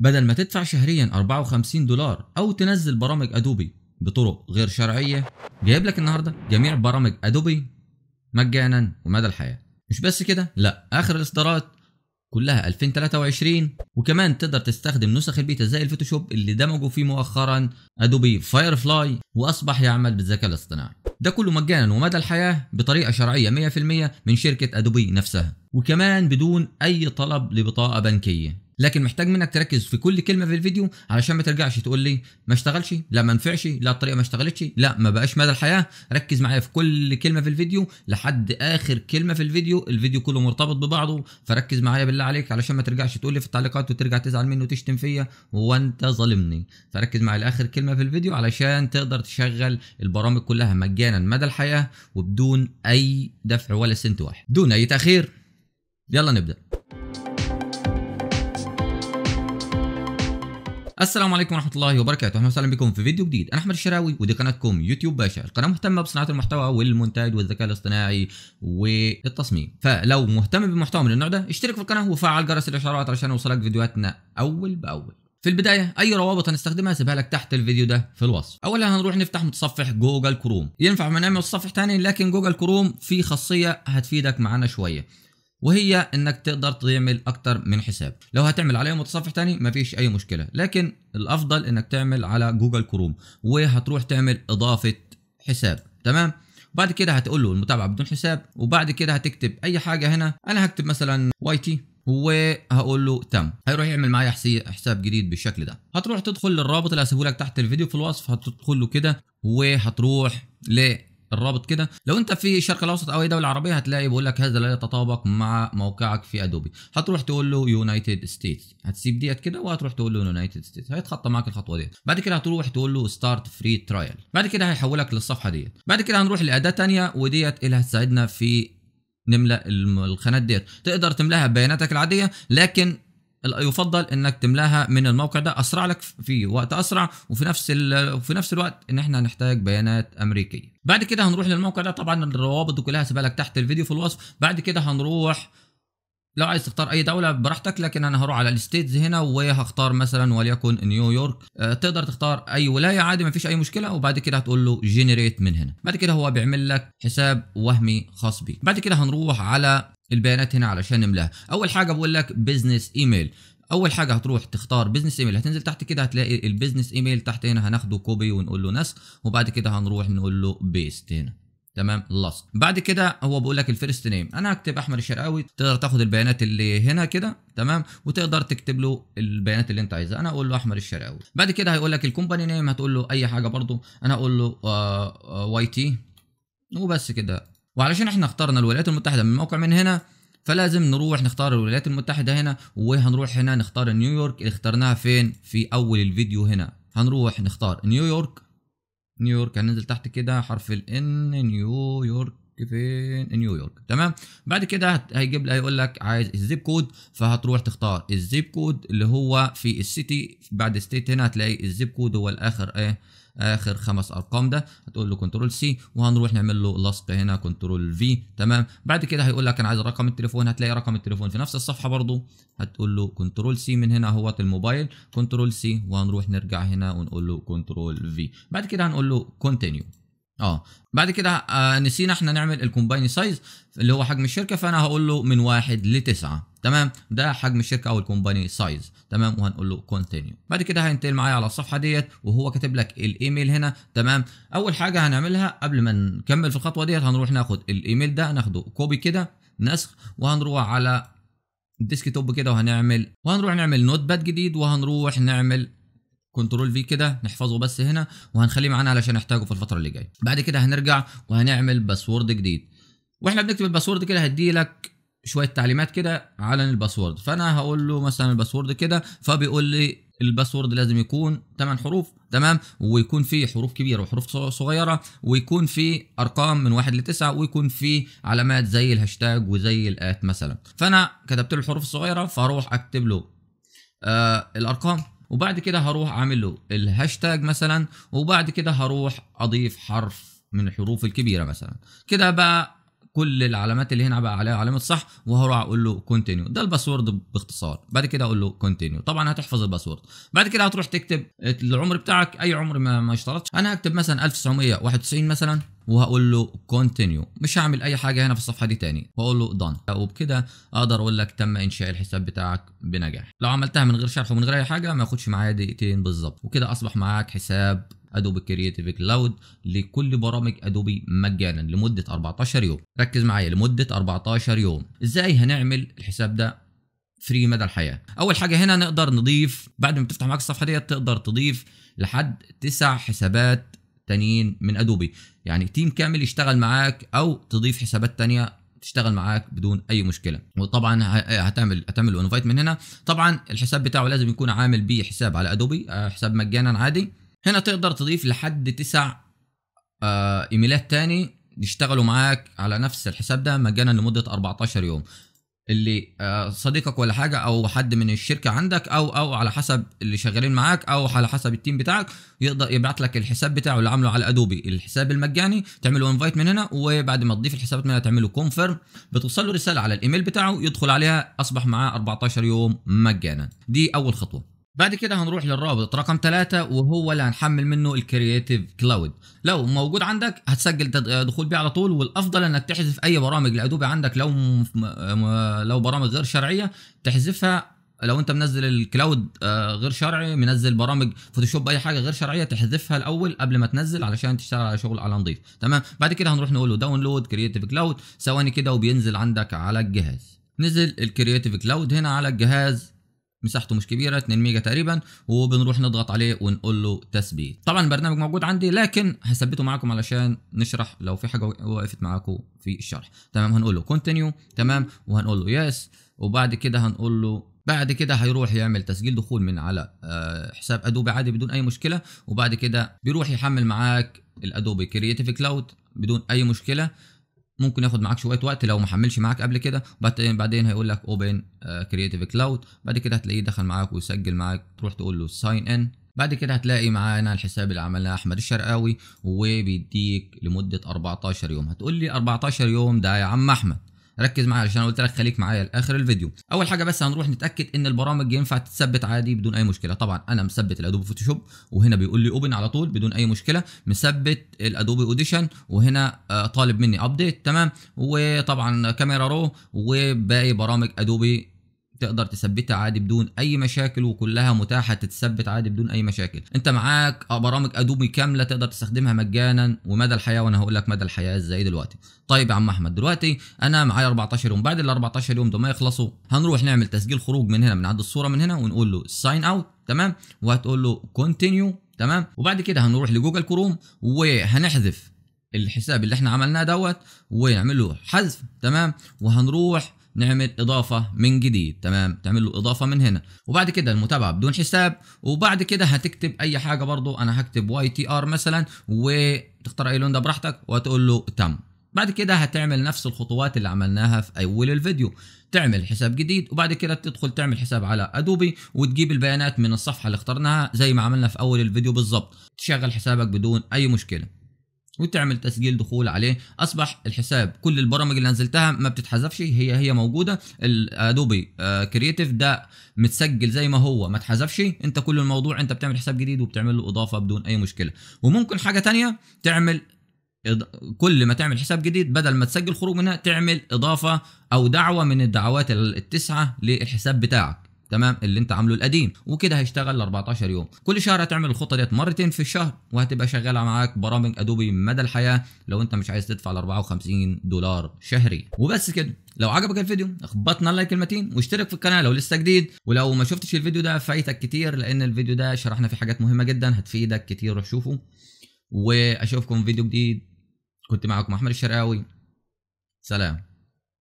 بدل ما تدفع شهريا 54 دولار او تنزل برامج ادوبي بطرق غير شرعيه جايب لك النهارده جميع برامج ادوبي مجانا ومدى الحياه مش بس كده لا اخر الاصدارات كلها 2023 وكمان تقدر تستخدم نسخ البيتا زي الفوتوشوب اللي دمجوا فيه مؤخرا ادوبي فايرفلاي واصبح يعمل بالذكاء الاصطناعي ده كله مجانا ومدى الحياه بطريقه شرعيه 100% من شركه ادوبي نفسها وكمان بدون اي طلب لبطاقه بنكيه لكن محتاج منك تركز في كل كلمه في الفيديو علشان ما ترجعش تقول لي ما اشتغلش لا ما نفعش لا الطريقه ما اشتغلتش لا ما بقاش مدى الحياه ركز معايا في كل كلمه في الفيديو لحد اخر كلمه في الفيديو الفيديو كله مرتبط ببعضه فركز معايا بالله عليك علشان ما ترجعش تقول لي في التعليقات وترجع تزعل مني وتشتم فيا وانت ظالمني فركز معايا لاخر كلمه في الفيديو علشان تقدر تشغل البرامج كلها مجانا مدى الحياه وبدون اي دفع ولا سنت واحد دون اي تاخير يلا نبدأ السلام عليكم ورحمه الله وبركاته اهلا وسهلا بكم في فيديو جديد انا احمد الشراوي ودي قناتكم يوتيوب باشا القناه مهتمه بصناعه المحتوى والمونتاج والذكاء الاصطناعي والتصميم فلو مهتم بمحتوى من النوع ده اشترك في القناه وفعل جرس الاشعارات علشان يوصلك فيديوهاتنا اول باول في البداية أي روابط هنستخدمها سيبها لك تحت الفيديو ده في الوصف. أولا هنروح نفتح متصفح جوجل كروم. ينفع نعمل متصفح تاني لكن جوجل كروم فيه خاصية هتفيدك معانا شوية. وهي انك تقدر تعمل اكتر من حساب لو هتعمل عليه متصفح تاني مفيش اي مشكله لكن الافضل انك تعمل على جوجل كروم وهتروح تعمل اضافه حساب تمام بعد كده هتقول له المتابعه بدون حساب وبعد كده هتكتب اي حاجه هنا انا هكتب مثلا واي تي وهقول له تم هيروح يعمل معايا حساب جديد بالشكل ده هتروح تدخل للرابط اللي هسيبه لك تحت الفيديو في الوصف هتدخل له كده وهتروح ل الرابط كده لو انت في الشرق الاوسط او اي دوله عربيه هتلاقي بيقول لك هذا لا يتطابق مع موقعك في ادوبي هتروح تقول له يونايتد ستيتس هتسيب ديت كده وهتروح تقول له يونايتد ستيتس هيتخطى معاك الخطوه ديت بعد كده هتروح تقول له ستارت فري ترايل بعد كده هيحولك للصفحه ديت بعد كده هنروح لاداه ثانيه وديت اللي هتساعدنا في نملا الخانات ديت تقدر تملاها ببياناتك العاديه لكن يفضل انك تملاها من الموقع ده اسرع لك في وقت اسرع وفي نفس في نفس الوقت ان احنا هنحتاج بيانات امريكيه بعد كده هنروح للموقع ده طبعا الروابط دي كلها هسيبها لك تحت الفيديو في الوصف بعد كده هنروح لو عايز تختار اي دوله براحتك لكن انا هروح على الستيتز هنا وهختار مثلا وليكن نيويورك آه، تقدر تختار اي ولايه عادي مفيش اي مشكله وبعد كده هتقول له جنريت من هنا بعد كده هو بيعمل لك حساب وهمي خاص بيك بعد كده هنروح على البيانات هنا علشان نملاها اول حاجه بقول لك بزنس ايميل اول حاجه هتروح تختار بزنس ايميل هتنزل تحت كده هتلاقي البزنس ايميل تحت هنا هناخده كوبي ونقول له نسخ وبعد كده هنروح نقول له بيست هنا تمام لصق بعد كده هو بيقول لك الفيرست نيم انا هكتب احمد الشرقاوي تقدر تاخد البيانات اللي هنا كده تمام وتقدر تكتب له البيانات اللي انت عايزها انا اقول له احمد الشرقاوي بعد كده هيقول لك الكومباني نيم هتقول له اي حاجه برده انا اقول له واي آه، تي آه، وبس كده وعلشان احنا اخترنا الولايات المتحده من موقع من هنا فلازم نروح نختار الولايات المتحده هنا وهنروح هنا نختار نيويورك اللي اخترناها فين في اول الفيديو هنا هنروح نختار نيويورك نيويورك هننزل تحت كده حرف ان نيويورك فين نيويورك تمام بعد كده هيجيب لها هيقول لك عايز الزيب كود فهتروح تختار الزيب كود اللي هو في السيتي بعد ستيت هنا هتلاقي الزيب كود هو الاخر ايه اخر خمس ارقام ده هتقول له كنترول سي وهنروح نعمل له لصق هنا كنترول في تمام بعد كده هيقول لك انا عايز رقم التليفون هتلاقي رقم التليفون في نفس الصفحه برضو هتقول له كنترول سي من هنا اهوت الموبايل كنترول سي وهنروح نرجع هنا ونقول له كنترول في بعد كده هنقول له كونتينيو اه بعد كده آه، نسينا احنا نعمل الكومباين سايز اللي هو حجم الشركه فانا هقول له من واحد لتسعه تمام ده حجم الشركه او الكومباني سايز تمام وهنقول له كونتينيو بعد كده هينتقل معايا على الصفحه ديت وهو كاتب لك الايميل هنا تمام اول حاجه هنعملها قبل ما نكمل في الخطوه ديت هنروح ناخد الايميل ده ناخده كوبي كده نسخ وهنروح على الديسك توب كده وهنعمل وهنروح نعمل نوت باد جديد وهنروح نعمل كنترول في كده نحفظه بس هنا وهنخليه معانا علشان نحتاجه في الفتره اللي جايه بعد كده هنرجع وهنعمل باسورد جديد واحنا بنكتب الباسورد كده هدي لك شويه تعليمات كده على الباسورد فانا هقول له مثلا الباسورد كده فبيقول لي الباسورد لازم يكون 8 حروف تمام ويكون فيه حروف كبيره وحروف صغيره ويكون فيه ارقام من 1 ل 9 ويكون فيه علامات زي الهاشتاج وزي الات مثلا فانا كتبت له الحروف الصغيره فاروح اكتب له آه الارقام وبعد كده هروح اعمل له الهاشتاج مثلا وبعد كده هروح اضيف حرف من الحروف الكبيره مثلا كده بقى كل العلامات اللي هنا بقى عليها علامه صح وهروح اقول له كونتينيو ده الباسورد باختصار بعد كده اقول له كونتينيو طبعا هتحفظ الباسورد بعد كده هتروح تكتب العمر بتاعك اي عمر ما, اشترطش انا هكتب مثلا 1991 مثلا وهقول له كونتينيو مش هعمل اي حاجه هنا في الصفحه دي تاني واقول له دان وبكده اقدر اقول لك تم انشاء الحساب بتاعك بنجاح لو عملتها من غير شرح ومن غير اي حاجه ما ياخدش معايا دقيقتين بالظبط وكده اصبح معاك حساب ادوبي كرييتيف كلاود لكل برامج ادوبي مجانا لمده 14 يوم ركز معايا لمده 14 يوم ازاي هنعمل الحساب ده فري مدى الحياه اول حاجه هنا نقدر نضيف بعد ما تفتح معاك الصفحه ديت تقدر تضيف لحد تسع حسابات تانيين من ادوبي يعني تيم كامل يشتغل معاك او تضيف حسابات تانية تشتغل معاك بدون اي مشكله وطبعا هتعمل هتعمل انفايت من هنا طبعا الحساب بتاعه لازم يكون عامل بيه حساب على ادوبي آه، حساب مجانا عادي هنا تقدر تضيف لحد تسع آه، ايميلات تاني يشتغلوا معاك على نفس الحساب ده مجانا لمده 14 يوم اللي آه، صديقك ولا حاجه او حد من الشركه عندك او او على حسب اللي شغالين معاك او على حسب التيم بتاعك يقدر يبعت لك الحساب بتاعه اللي عامله على ادوبي الحساب المجاني تعمله انفايت من هنا وبعد ما تضيف الحسابات من هنا تعمله كونفيرم بتوصل له رساله على الايميل بتاعه يدخل عليها اصبح معاه 14 يوم مجانا دي اول خطوه بعد كده هنروح للرابط رقم ثلاثة وهو اللي هنحمل منه الكرياتيف كلاود لو موجود عندك هتسجل دخول بيه على طول والافضل انك تحذف اي برامج لادوبي عندك لو لو برامج غير شرعيه تحذفها لو انت منزل الكلاود آه، غير شرعي منزل برامج فوتوشوب اي حاجه غير شرعيه تحذفها الاول قبل ما تنزل علشان تشتغل على شغل على نظيف تمام بعد كده هنروح نقول له داونلود كرييتيف كلاود ثواني كده وبينزل عندك على الجهاز نزل الكرييتيف كلاود هنا على الجهاز مساحته مش كبيره 2 ميجا تقريبا وبنروح نضغط عليه ونقول له تثبيت طبعا البرنامج موجود عندي لكن هثبته معاكم علشان نشرح لو في حاجه وقفت معاكم في الشرح تمام هنقول له كونتينيو تمام وهنقول له يس وبعد كده هنقول له بعد كده هيروح يعمل تسجيل دخول من على آه، حساب ادوبي عادي بدون اي مشكله وبعد كده بيروح يحمل معاك الادوبي كرييتيف كلاود بدون اي مشكله ممكن ياخد معاك شويه وقت لو ما حملش معاك قبل كده وبعدين بعدين هيقول لك اوبن كرييتيف كلاود بعد كده هتلاقيه دخل معاك ويسجل معاك تروح تقول له ساين ان بعد كده هتلاقي معانا الحساب اللي عملناه احمد الشرقاوي وبيديك لمده 14 يوم هتقول لي 14 يوم ده يا عم احمد ركز معايا عشان قلت لك خليك معايا لاخر الفيديو اول حاجه بس هنروح نتاكد ان البرامج ينفع تتثبت عادي بدون اي مشكله طبعا انا مثبت الادوبي فوتوشوب وهنا بيقول لي اوبن على طول بدون اي مشكله مثبت الادوبي اوديشن وهنا آه، طالب مني ابديت تمام وطبعا كاميرا رو وباقي برامج ادوبي تقدر تثبتها عادي بدون اي مشاكل وكلها متاحه تتثبت عادي بدون اي مشاكل انت معاك برامج ادوبي كامله تقدر تستخدمها مجانا ومدى الحياه وانا هقول لك مدى الحياه ازاي دلوقتي طيب يا عم احمد دلوقتي انا معايا 14 يوم بعد ال 14 يوم دول ما يخلصوا هنروح نعمل تسجيل خروج من هنا من عند الصوره من هنا ونقول له ساين اوت تمام وهتقول له كونتينيو تمام وبعد كده هنروح لجوجل كروم وهنحذف الحساب اللي احنا عملناه دوت ونعمل له حذف تمام وهنروح نعمل اضافه من جديد تمام تعمل له اضافه من هنا وبعد كده المتابعه بدون حساب وبعد كده هتكتب اي حاجه برضو انا هكتب واي تي ار مثلا وتختار اي لون ده براحتك وهتقول له تم بعد كده هتعمل نفس الخطوات اللي عملناها في اول الفيديو تعمل حساب جديد وبعد كده تدخل تعمل حساب على ادوبي وتجيب البيانات من الصفحه اللي اخترناها زي ما عملنا في اول الفيديو بالظبط تشغل حسابك بدون اي مشكله وتعمل تسجيل دخول عليه اصبح الحساب كل البرامج اللي نزلتها ما بتتحذفش هي هي موجوده الادوبي آه، كرييتيف ده متسجل زي ما هو ما اتحذفش انت كل الموضوع انت بتعمل حساب جديد وبتعمل له اضافه بدون اي مشكله وممكن حاجه تانية تعمل كل ما تعمل حساب جديد بدل ما تسجل خروج منها تعمل اضافه او دعوه من الدعوات التسعه للحساب بتاعك تمام اللي انت عامله القديم وكده هيشتغل ل 14 يوم كل شهر هتعمل الخطه ديت مرتين في الشهر وهتبقى شغاله معاك برامج ادوبي مدى الحياه لو انت مش عايز تدفع ال 54 دولار شهري وبس كده لو عجبك الفيديو اخبطنا اللايك المتين واشترك في القناه لو لسه جديد ولو ما شفتش الفيديو ده فايتك كتير لان الفيديو ده شرحنا فيه حاجات مهمه جدا هتفيدك كتير روح شوفه واشوفكم في فيديو جديد كنت معاكم احمد الشرقاوي سلام